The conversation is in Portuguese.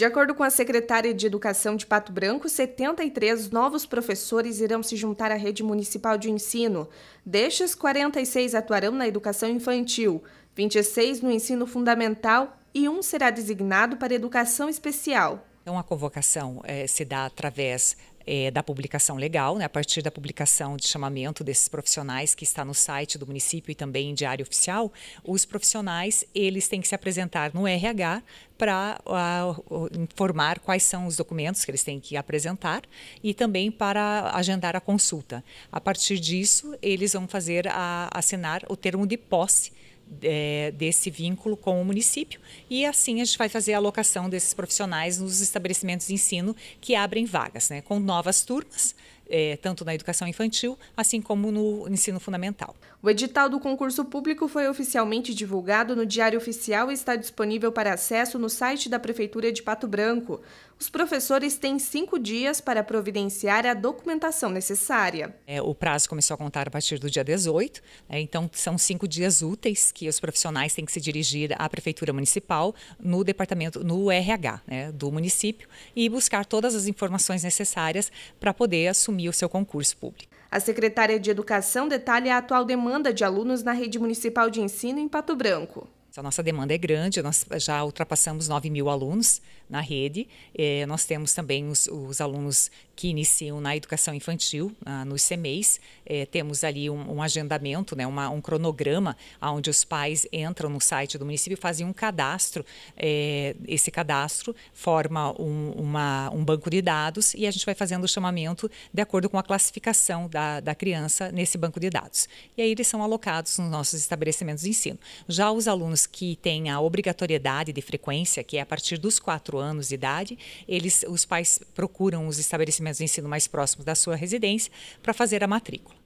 De acordo com a secretária de Educação de Pato Branco, 73 novos professores irão se juntar à rede municipal de ensino. Destes, 46 atuarão na educação infantil, 26 no ensino fundamental e um será designado para educação especial. Então, é a convocação é, se dá através é, da publicação legal, né, a partir da publicação de chamamento desses profissionais que está no site do município e também em diário oficial, os profissionais eles têm que se apresentar no RH para informar quais são os documentos que eles têm que apresentar e também para agendar a consulta. A partir disso, eles vão fazer a, assinar o termo de posse é, desse vínculo com o município e assim a gente vai fazer a alocação desses profissionais nos estabelecimentos de ensino que abrem vagas, né, com novas turmas é, tanto na educação infantil, assim como no ensino fundamental. O edital do concurso público foi oficialmente divulgado no Diário Oficial e está disponível para acesso no site da Prefeitura de Pato Branco. Os professores têm cinco dias para providenciar a documentação necessária. É, o prazo começou a contar a partir do dia 18, né? então são cinco dias úteis que os profissionais têm que se dirigir à Prefeitura Municipal, no departamento, no RH né, do município, e buscar todas as informações necessárias para poder assumir imprimir o seu concurso público. A secretária de Educação detalha a atual demanda de alunos na rede municipal de ensino em Pato Branco a nossa demanda é grande, nós já ultrapassamos 9 mil alunos na rede. É, nós temos também os, os, alunos que iniciam na educação infantil, ah, nos CMEs. É, temos ali um, um agendamento, né, uma, um cronograma, onde os pais entram no site do município, fazem um cadastro. É, esse cadastro forma um, uma, um banco de dados e a gente vai fazendo o chamamento de acordo com a classificação da, da criança nesse banco de dados. E aí eles são alocados nos nossos estabelecimentos de ensino. Já os alunos alunos que têm a obrigatoriedade de frequência, que é a partir dos quatro anos de idade, eles, os pais procuram os estabelecimentos de ensino mais próximos da sua residência para fazer a matrícula.